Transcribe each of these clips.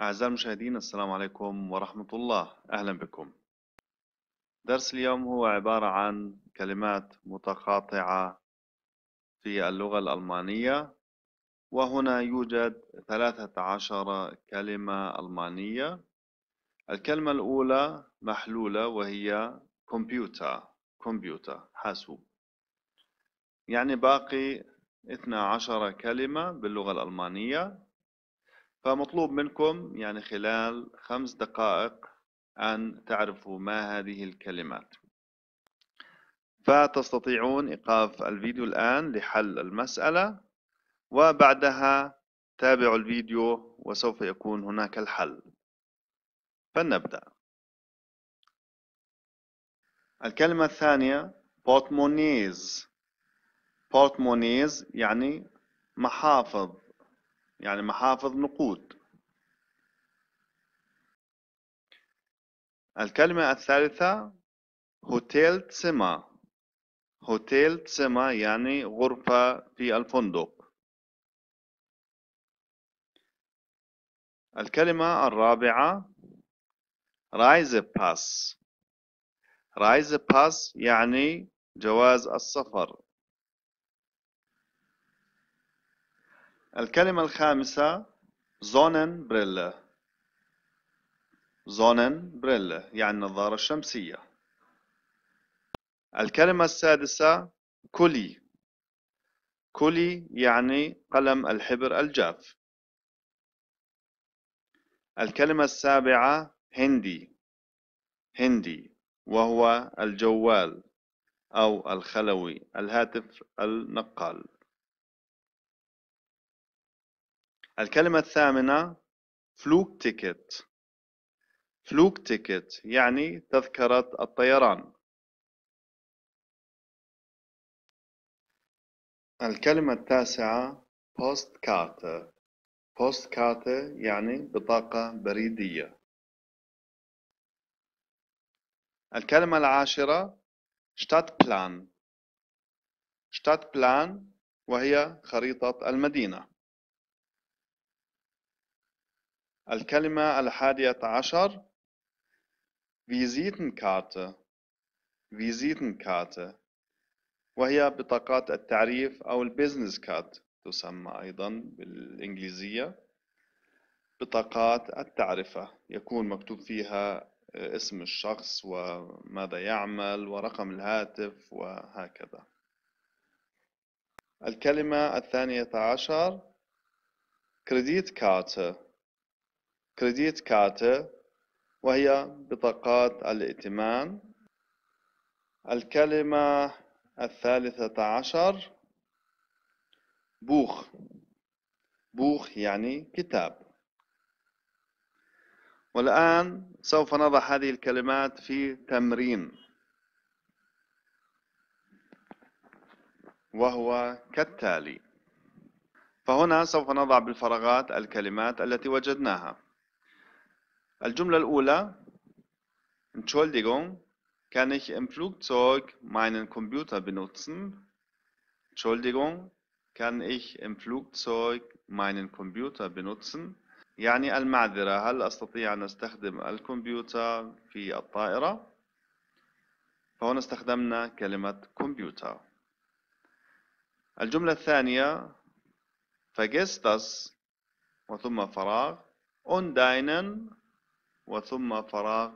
أعزائي المشاهدين السلام عليكم ورحمة الله أهلا بكم درس اليوم هو عبارة عن كلمات متقاطعة في اللغة الألمانية وهنا يوجد 13 كلمة ألمانية الكلمة الأولى محلولة وهي كمبيوتر كمبيوتر حاسوب يعني باقي 12 كلمة باللغة الألمانية فمطلوب منكم يعني خلال خمس دقائق أن تعرفوا ما هذه الكلمات فتستطيعون إيقاف الفيديو الآن لحل المسألة وبعدها تابعوا الفيديو وسوف يكون هناك الحل فلنبدأ الكلمة الثانية بورتمونيز بورتمونيز يعني محافظ يعني محافظ نقود الكلمة الثالثة هوتيل تسما هوتيل تسما يعني غرفة في الفندق الكلمة الرابعة رايز باس رايز باس يعني جواز السفر الكلمة الخامسة زونن بريلا زونن بريلا يعني النظارة الشمسية الكلمة السادسة كولي كولي يعني قلم الحبر الجاف الكلمة السابعة هندي هندي وهو الجوال أو الخلوي الهاتف النقال الكلمة الثامنة فلوك تيكت فلوك تيكت يعني تذكرة الطيران الكلمة التاسعة بوست كارت بوست كارت يعني بطاقة بريدية الكلمة العاشرة شتات بلان شتات بلان وهي خريطة المدينة الكلمة الحادية عشر فيزيتن كارتة وهي بطاقات التعريف أو البيزنس كارد تسمى أيضا بالإنجليزية بطاقات التعرفة يكون مكتوب فيها آه، اسم الشخص وماذا يعمل ورقم الهاتف وهكذا الكلمة الثانية عشر كريديت كارت كريديت كارت وهي بطاقات الائتمان الكلمة الثالثة عشر بوخ بوخ يعني كتاب والآن سوف نضع هذه الكلمات في تمرين وهو كالتالي فهنا سوف نضع بالفراغات الكلمات التي وجدناها Al-Jumla الجملة الأولى Entschuldigung, kann ich im Flugzeug meinen Computer benutzen? Entschuldigung, kann ich im Flugzeug meinen Computer benutzen? يعني المعذرة هل أستطيع أن أستخدم الكمبيوتر في الطائرة؟ فهنا استخدمنا كلمة كمبيوتر الجملة الثانية vergiss das وثم فراغ und deinen وثم فراغ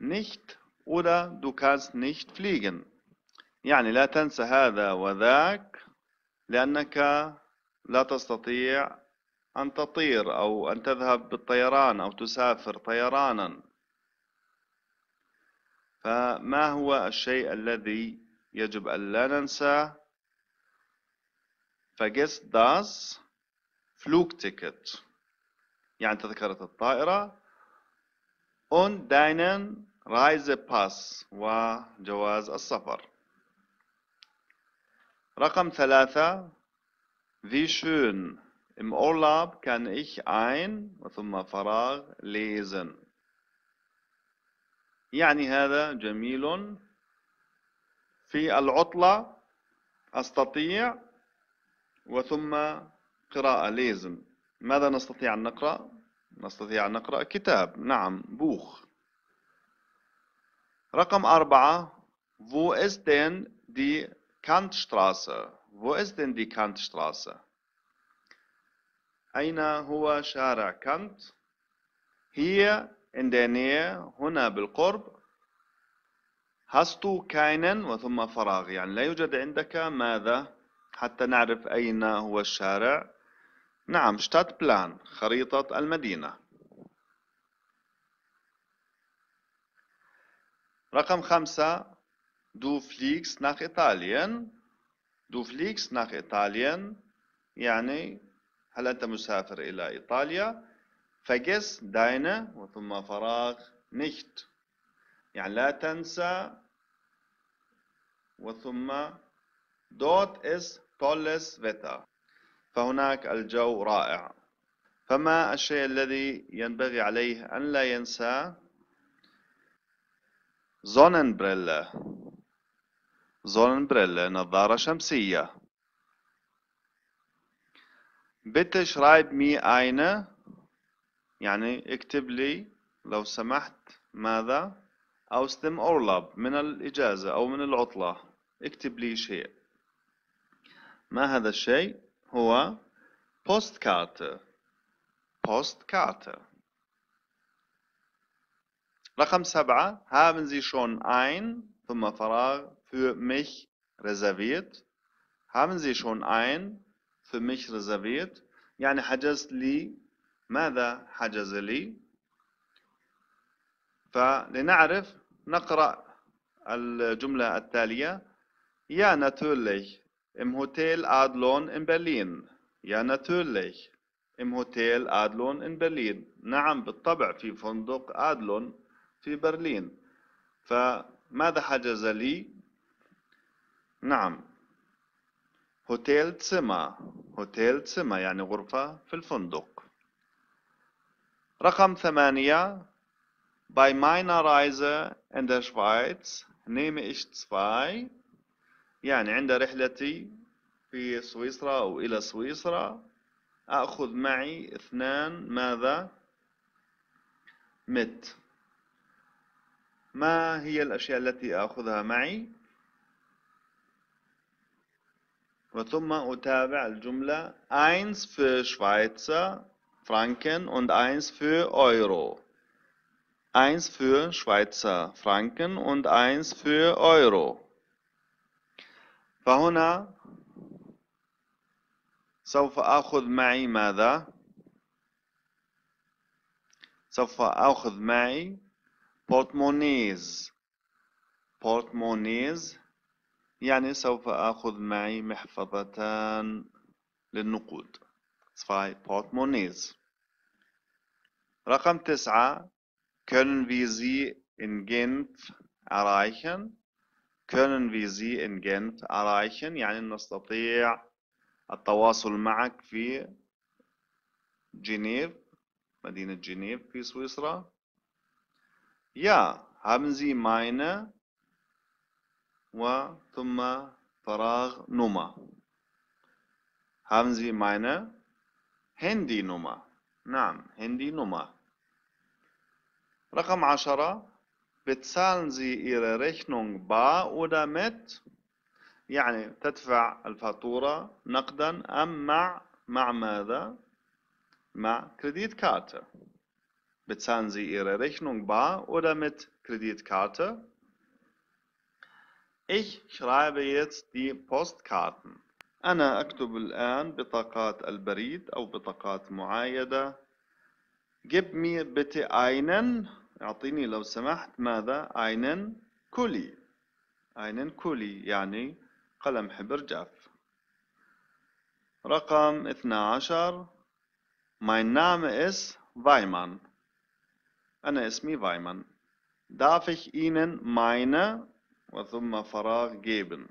nicht oder du kannst nicht fliegen يعني لا تنسى هذا وذاك لأنك لا تستطيع أن تطير أو أن تذهب بالطيران أو تسافر طيرانا فما هو الشيء الذي يجب أن لا ننساه vergiss das Flugticket يعني تذكرة الطائرة on deinen Reisepass وجواز السفر رقم ثلاثة Wie schön im Urlaub kann ich ein ثم فراغ lesen يعني هذا جميل في العطلة أستطيع وثم قراءة لازم ماذا نستطيع أن نقرأ نستطيع أن نقرأ كتاب نعم بوخ رقم أربعة Wo ist denn die Kantstraße? Wo ist denn die Kantstraße? أين هو شارع كانت؟ هي in der Nähe هنا بالقرب hast du keinen وثم فراغ يعني لا يوجد عندك ماذا حتى نعرف أين هو الشارع نعم شتات بلان خريطة المدينة رقم خمسة دو فليكس ناخ إيطاليان دو فليكس ناخ إيطاليان يعني هل أنت مسافر إلى إيطاليا فجس داينة وثم فراغ نيشت يعني لا تنسى وثم دوت اس تولس فيتا فهناك الجو رائع فما الشيء الذي ينبغي عليه أن لا ينسى زوننبريلا زوننبريلا نظارة شمسية Bitte schreib mir eine يعني اكتب لي لو سمحت ماذا أو ستم أورلاب من الإجازة أو من العطلة اكتب لي شيء ما هذا الشيء هو postkarte postkarte رقم سبعة haben Sie schon ein ثم فراغ für mich reserviert haben Sie schon ein für mich reserviert يعني حجزت لي ماذا حجز لي فلنعرف نقرأ الجملة التالية Ja, natürlich. Im Hotel Adlon in Berlin. Ja, natürlich. Im Hotel Adlon in Berlin. نعم بالطبع في فندق Adlon في برلين. فماذا حجز لي؟ نعم. هوتيل تسما. هوتيل تسما يعني غرفة في الفندق. رقم ثمانية Bei meiner Reise in der Schweiz nehme ich zwei يعني عند رحلتي في سويسرا أو إلى سويسرا أخذ معي اثنان ماذا مت ما هي الأشياء التي أخذها معي وثم أتابع الجملة eins في شويتسا فرانكن und eins في أورو eins في شويتسا فرانكن und eins في أورو فهنا سوف آخذ معي ماذا؟ سوف آخذ معي بورتمونيز بورتمونيز يعني سوف آخذ معي محفظتان للنقود zwei بورتمونيز رقم تسعة können فيزي إن جنف أرايشن erreichen können wir Sie in Genf erreichen يعني نستطيع التواصل معك في جنيف مدينة جنيف في سويسرا Ja, haben Sie meine وثم فراغ نمى haben Sie meine Handynummer نعم Handynummer رقم عشرة bezahlen Sie Ihre Rechnung bar oder mit? يعني تدفع الفاتورة نقدا أم مع مع ماذا؟ مع Kreditkarte. Bezahlen Sie Ihre Rechnung bar oder mit Kreditkarte? Ich schreibe jetzt die Postkarten. أنا أكتب الآن بطاقات البريد أو بطاقات معايدة. Gib mir bitte einen اعطيني لو سمحت ماذا أينن كولي أينن كولي يعني قلم حبر جاف رقم 12 mein Name ist Weimann أنا اسمي فايمان darf ich Ihnen meine وثم فراغ geben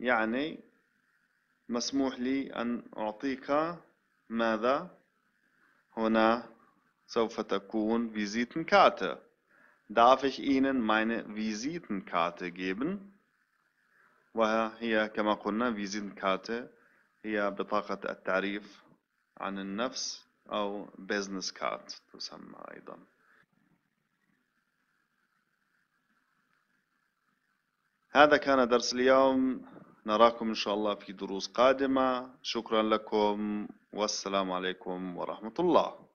يعني مسموح لي أن أعطيك ماذا هنا سوف تكون Visitenkarte. Darf ich Ihnen meine Visitenkarte geben? وهي كما قلنا Visitenkarte هي بطاقة التعريف عن النفس أو Business Card تسمى أيضا. هذا كان درس اليوم نراكم إن شاء الله في دروس قادمة شكرا لكم والسلام عليكم ورحمة الله